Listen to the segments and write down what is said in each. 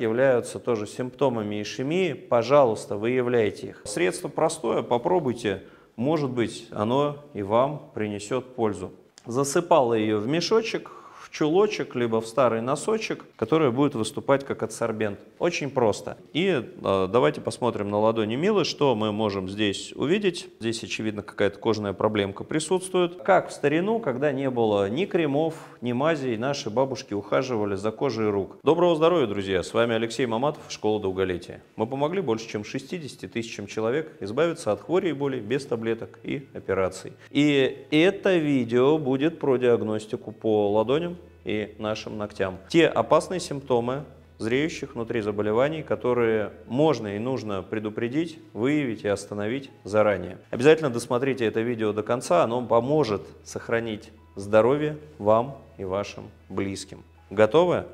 являются тоже симптомами ишемии, пожалуйста, выявляйте их. Средство простое, попробуйте, может быть, оно и вам принесет пользу. Засыпала ее в мешочек, в чулочек, либо в старый носочек, который будет выступать как адсорбент. Очень просто. И э, давайте посмотрим на ладони Милы, что мы можем здесь увидеть. Здесь, очевидно, какая-то кожная проблемка присутствует. Как в старину, когда не было ни кремов, ни мазей, наши бабушки ухаживали за кожей рук. Доброго здоровья, друзья! С вами Алексей Маматов, Школа долголетия. Мы помогли больше чем 60 тысячам человек избавиться от хвори и боли без таблеток и операций. И это видео будет про диагностику по ладоням, и нашим ногтям. Те опасные симптомы зреющих внутри заболеваний, которые можно и нужно предупредить, выявить и остановить заранее. Обязательно досмотрите это видео до конца, оно поможет сохранить здоровье вам и вашим близким. Готовы?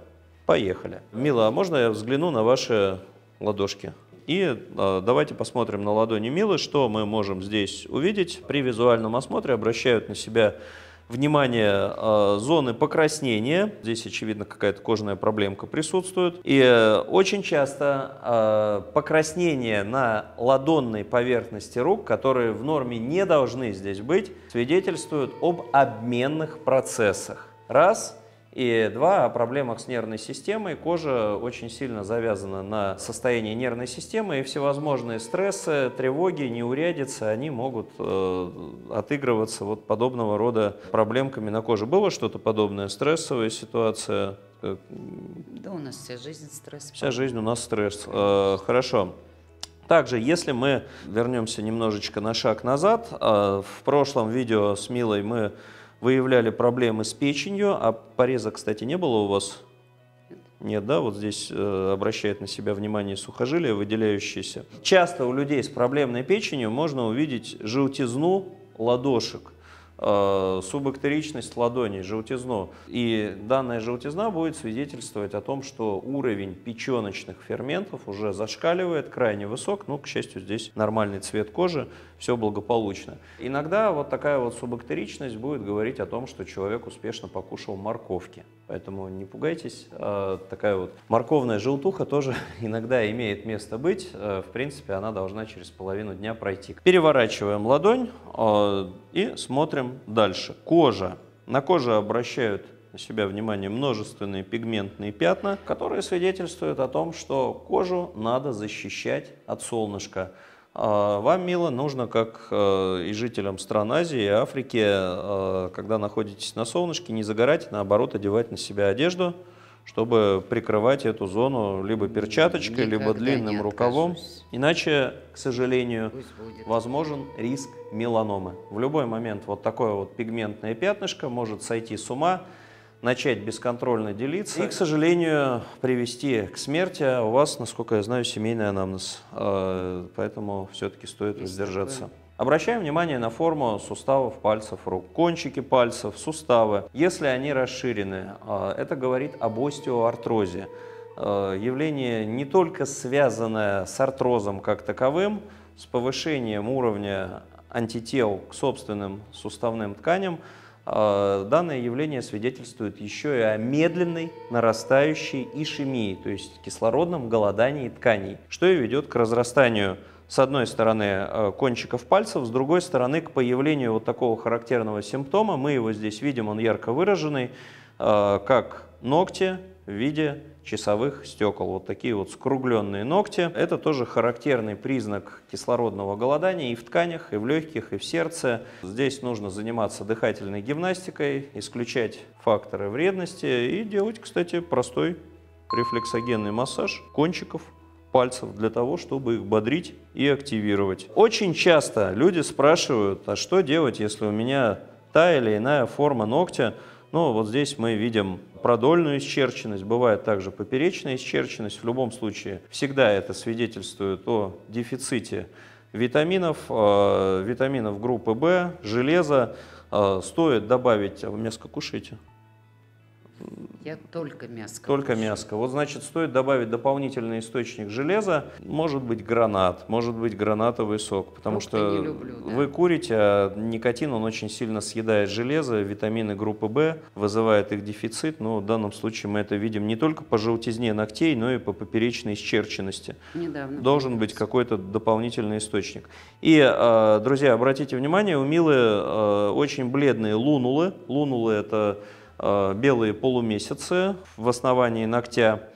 Поехали. Мила, а можно я взгляну на ваши ладошки? И а, давайте посмотрим на ладони Милы, что мы можем здесь увидеть. При визуальном осмотре обращают на себя внимание, э, зоны покраснения. Здесь, очевидно, какая-то кожная проблемка присутствует. И э, очень часто э, покраснение на ладонной поверхности рук, которые в норме не должны здесь быть, свидетельствуют об обменных процессах. Раз – и два, о проблемах с нервной системой. Кожа очень сильно завязана на состоянии нервной системы, и всевозможные стрессы, тревоги, неурядицы, они могут э, отыгрываться вот подобного рода проблемками на коже. Было что-то подобное? Стрессовая ситуация? Да у нас вся жизнь стресс. Вся жизнь у нас стресс. Э, хорошо. Также, если мы вернемся немножечко на шаг назад, э, в прошлом видео с Милой мы выявляли проблемы с печенью, а пореза, кстати, не было у вас? Нет, да, вот здесь э, обращает на себя внимание сухожилие, выделяющееся. Часто у людей с проблемной печенью можно увидеть желтизну ладошек, э, суббактеричность ладоней, желтизну. И данная желтизна будет свидетельствовать о том, что уровень печеночных ферментов уже зашкаливает, крайне высок. Ну, к счастью, здесь нормальный цвет кожи, все благополучно. Иногда вот такая вот субактеричность будет говорить о том, что человек успешно покушал морковки. Поэтому не пугайтесь, а, такая вот морковная желтуха тоже иногда имеет место быть. Э, в принципе, она должна через половину дня пройти. Переворачиваем ладонь а, и смотрим дальше. Кожа. На коже обращают на себя внимание множественные пигментные пятна, которые свидетельствуют о том, что кожу надо защищать от солнышка. А, вам, мило, нужно, как э, и жителям стран Азии и Африки, э, когда находитесь на солнышке, не загорать, а наоборот, одевать на себя одежду, чтобы прикрывать эту зону либо перчаточкой, Никогда либо длинным рукавом. Иначе, к сожалению, возможен риск меланомы. В любой момент вот такое вот пигментное пятнышко может сойти с ума, начать бесконтрольно делиться и, к сожалению, привести к смерти. А у вас, насколько я знаю, семейный анамнез, а, поэтому все-таки стоит Есть воздержаться. Обращаем внимание на форму суставов пальцев рук, кончики пальцев, суставы. Если они расширены, а, это говорит об остеоартрозе. Явление не только связанное с артрозом как таковым, с повышением уровня антител к собственным суставным тканям, а, данное явление свидетельствует еще и о медленной нарастающей ишемии, то есть кислородном голодании тканей, что и ведет к разрастанию с одной стороны э, кончиков пальцев, с другой стороны к появлению вот такого характерного симптома. Мы его здесь видим, он ярко выраженный, э, как ногти, в виде часовых стекол. Вот такие вот скругленные ногти. Это тоже характерный признак кислородного голодания и в тканях, и в легких, и в сердце. Здесь нужно заниматься дыхательной гимнастикой, исключать факторы вредности и делать, кстати, простой рефлексогенный массаж кончиков пальцев для того, чтобы их бодрить и активировать. Очень часто люди спрашивают, а что делать, если у меня та или иная форма ногтя – но вот здесь мы видим продольную исчерченность, бывает также поперечная исчерченность. В любом случае всегда это свидетельствует о дефиците витаминов, э, витаминов группы В, железа. Э, стоит добавить, а вы мяско кушаете? Я только мяско. Только кушаю. мяско. Вот значит, стоит добавить дополнительный источник железа. Может быть гранат, может быть гранатовый сок, потому Фрукты что люблю, да. вы курите, а никотин он очень сильно съедает железо, витамины группы В вызывает их дефицит. Но в данном случае мы это видим не только по желтизне ногтей, но и по поперечной исчерченности. Недавно. Должен быть какой-то дополнительный источник. И, а, друзья, обратите внимание, у Милы а, очень бледные лунулы. Лунулы это Э, белые полумесяцы в основании ногтя.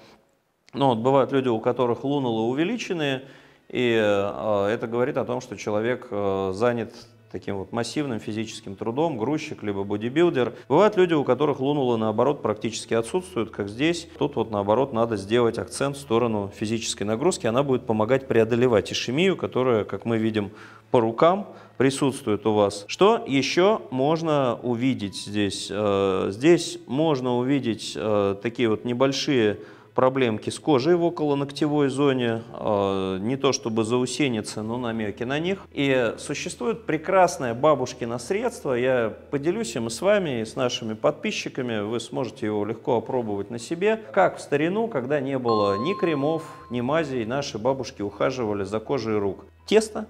но вот бывают люди, у которых лунулы увеличены, и э, это говорит о том, что человек э, занят таким вот массивным физическим трудом, грузчик, либо бодибилдер. Бывают люди, у которых лунулы, наоборот, практически отсутствуют, как здесь. Тут вот, наоборот, надо сделать акцент в сторону физической нагрузки. Она будет помогать преодолевать ишемию, которая, как мы видим, по рукам присутствует у вас. Что еще можно увидеть здесь? Э, здесь можно увидеть э, такие вот небольшие проблемки с кожей в околоногтевой зоне, а, не то чтобы заусеницы, но намеки на них. И существует прекрасное бабушкино средство, я поделюсь им и с вами, и с нашими подписчиками, вы сможете его легко опробовать на себе. Как в старину, когда не было ни кремов, ни мазей, наши бабушки ухаживали за кожей рук. Тесто,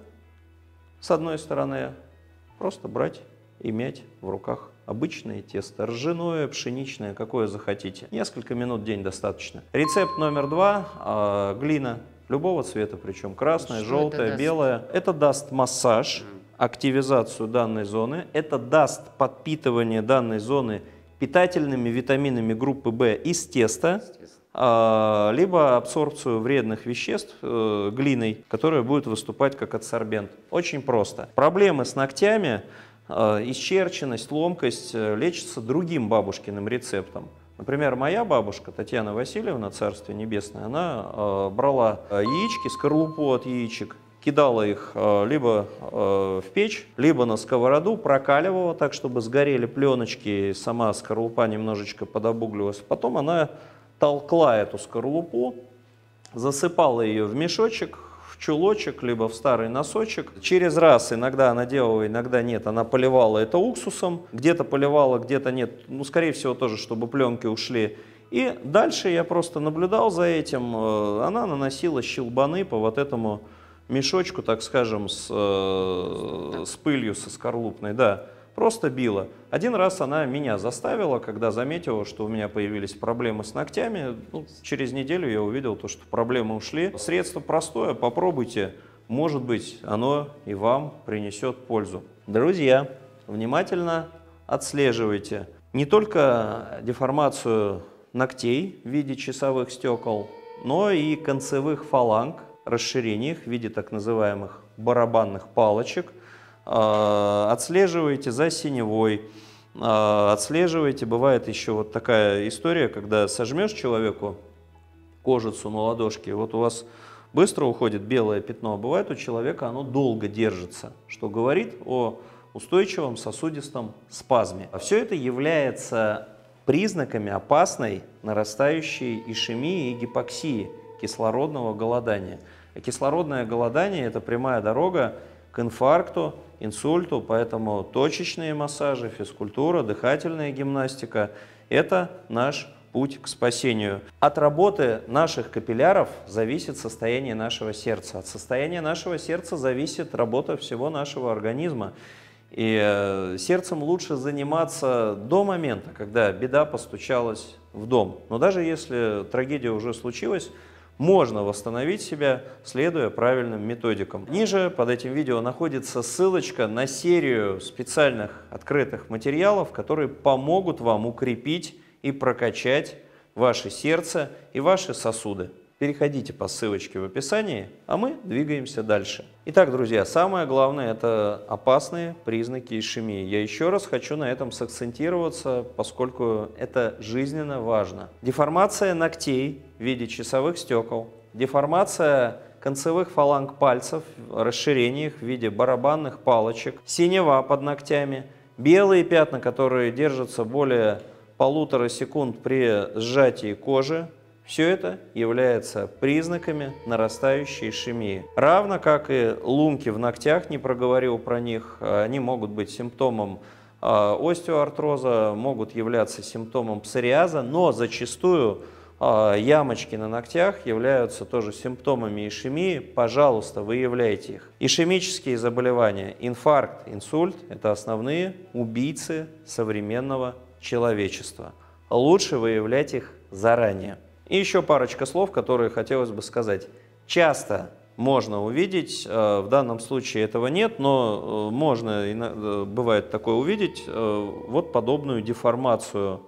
с одной стороны, просто брать и мять в руках обычное тесто, ржаное, пшеничное, какое захотите. Несколько минут в день достаточно. Рецепт номер два э, – глина. Любого цвета, причем красная, Что желтая, это белая. Это даст массаж, активизацию данной зоны. Это даст подпитывание данной зоны питательными витаминами группы В из теста, а, либо абсорбцию вредных веществ э, глиной, которая будет выступать как адсорбент. Очень просто. Проблемы с ногтями Э, исчерченность, ломкость э, лечится другим бабушкиным рецептом. Например, моя бабушка, Татьяна Васильевна, Царствие Небесное, она э, брала яички, скорлупу от яичек, кидала их либо в печь, либо на сковороду, прокаливала так, чтобы сгорели пленочки, сама скорлупа немножечко подобуглилась. Потом она толкла эту скорлупу, засыпала ее в мешочек, чулочек, либо в старый носочек. Через раз иногда она делала, иногда нет. Она поливала это уксусом, где-то поливала, где-то нет. Ну, скорее всего, тоже, чтобы пленки ушли. И дальше я просто наблюдал за этим. Э, она наносила щелбаны по вот этому мешочку, так скажем, с, э, с пылью, со скорлупной, да. Просто била. Один раз она меня заставила, когда заметила, что у меня появились проблемы с ногтями. Ну, через неделю я увидел то, что проблемы ушли. Средство простое, попробуйте. Может быть, оно и вам принесет пользу. Друзья, внимательно отслеживайте не только деформацию ногтей в виде часовых стекол, но и концевых фаланг, расширений их в виде так называемых барабанных палочек, а, отслеживаете за синевой, а, отслеживаете. Бывает еще вот такая история, когда сожмешь человеку кожицу на ладошке, вот у вас быстро уходит белое пятно, а бывает у человека оно долго держится, что говорит о устойчивом сосудистом спазме. А все это является признаками опасной нарастающей ишемии и гипоксии, кислородного голодания. А кислородное голодание – это прямая дорога к инфаркту, инсульту, поэтому точечные массажи, физкультура, дыхательная гимнастика – это наш путь к спасению. От работы наших капилляров зависит состояние нашего сердца. От состояния нашего сердца зависит работа всего нашего организма. И э, сердцем лучше заниматься до момента, когда беда постучалась в дом. Но даже если трагедия уже случилась, можно восстановить себя, следуя правильным методикам. Ниже под этим видео находится ссылочка на серию специальных открытых материалов, которые помогут вам укрепить и прокачать ваше сердце и ваши сосуды. Переходите по ссылочке в описании, а мы двигаемся дальше. Итак, друзья, самое главное – это опасные признаки ишемии. Я еще раз хочу на этом сакцентироваться, поскольку это жизненно важно. Деформация ногтей в виде часовых стекол, деформация концевых фаланг пальцев, расширение их в виде барабанных палочек, синева под ногтями, белые пятна, которые держатся более полутора секунд при сжатии кожи, все это является признаками нарастающей ишемии. Равно как и лунки в ногтях, не проговорил про них, они могут быть симптомом а, остеоартроза, могут являться симптомом псориаза, но зачастую а, ямочки на ногтях являются тоже симптомами ишемии, пожалуйста, выявляйте их. Ишемические заболевания, инфаркт, инсульт – это основные убийцы современного человечества. Лучше выявлять их заранее. И еще парочка слов, которые хотелось бы сказать. Часто можно увидеть, э, в данном случае этого нет, но э, можно, э, бывает такое увидеть, вот подобную деформацию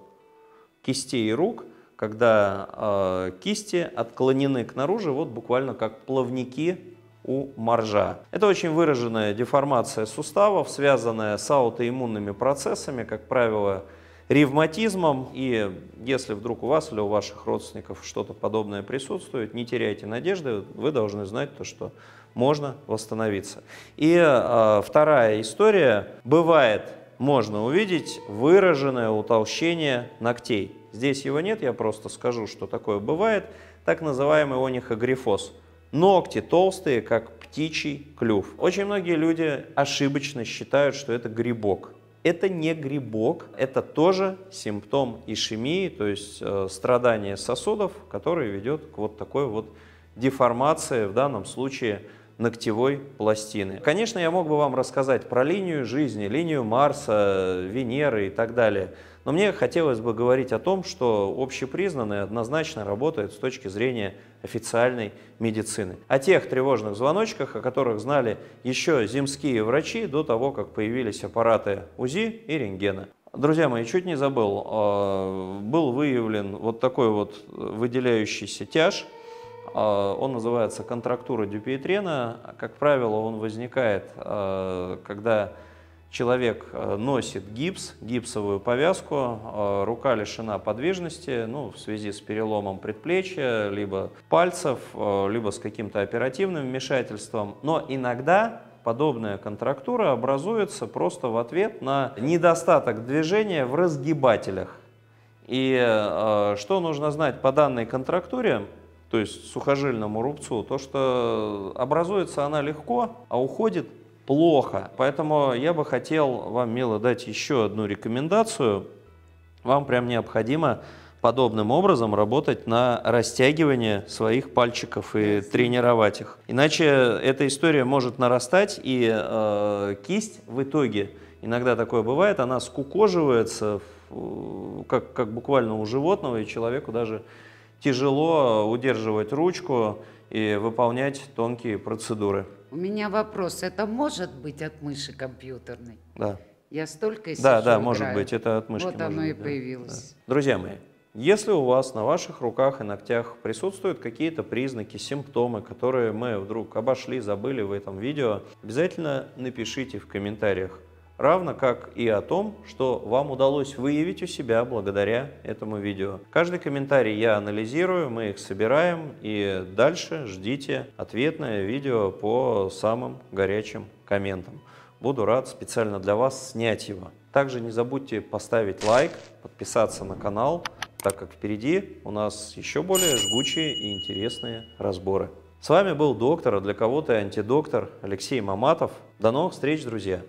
кистей и рук, когда кисти отклонены к наружу, вот буквально как плавники у моржа. Это очень выраженная деформация суставов, связанная с аутоиммунными процессами, как правило, ревматизмом. И если вдруг у вас или у ваших родственников что-то подобное присутствует, не теряйте надежды, вы должны знать то, что можно восстановиться. И э, вторая история. Бывает, можно увидеть выраженное утолщение ногтей. Здесь его нет, я просто скажу, что такое бывает. Так называемый онихогрифоз. Ногти толстые, как птичий клюв. Очень многие люди ошибочно считают, что это грибок. Это не грибок, это тоже симптом ишемии, то есть э, страдание сосудов, который ведет к вот такой вот деформации, в данном случае – ногтевой пластины. Конечно, я мог бы вам рассказать про линию жизни, линию Марса, Венеры и так далее, но мне хотелось бы говорить о том, что общепризнанное однозначно работает с точки зрения официальной медицины. О тех тревожных звоночках, о которых знали еще земские врачи до того, как появились аппараты УЗИ и рентгена. Друзья мои, чуть не забыл, а, был выявлен вот такой вот выделяющийся тяж – а, он называется контрактура дюпиетрена. Как правило, он возникает, а, когда человек а, носит гипс, гипсовую повязку, рука лишена подвижности ну, в связи с переломом предплечья, либо пальцев, либо с каким-то оперативным вмешательством. Но иногда подобная контрактура образуется просто в ответ на недостаток движения в разгибателях. И э, что нужно знать по данной контрактуре? то есть сухожильному рубцу, то что образуется она легко, а уходит плохо. Поэтому я бы хотел вам, мило, дать еще одну рекомендацию. Вам прям необходимо подобным образом работать на растягивание своих пальчиков и тренировать их. Иначе эта история может нарастать, и э, кисть в итоге, иногда такое бывает, она скукоживается, как, как буквально у животного, и человеку даже тяжело удерживать ручку и выполнять тонкие процедуры. У меня вопрос. Это может быть от мыши компьютерной? Да. Я столько сижу, Да, да, играю. может быть. Это от мышки. Вот оно быть, и да. появилось. Да. Друзья мои, если у вас на ваших руках и ногтях присутствуют какие-то признаки, симптомы, которые мы вдруг обошли, забыли в этом видео, обязательно напишите в комментариях равно как и о том, что вам удалось выявить у себя благодаря этому видео. Каждый комментарий я анализирую, мы их собираем, и дальше ждите ответное видео по самым горячим комментам. Буду рад специально для вас снять его. Также не забудьте поставить лайк, подписаться на канал, так как впереди у нас еще более жгучие и интересные разборы. С вами был доктор, а для кого-то антидоктор Алексей Маматов. До новых встреч, друзья!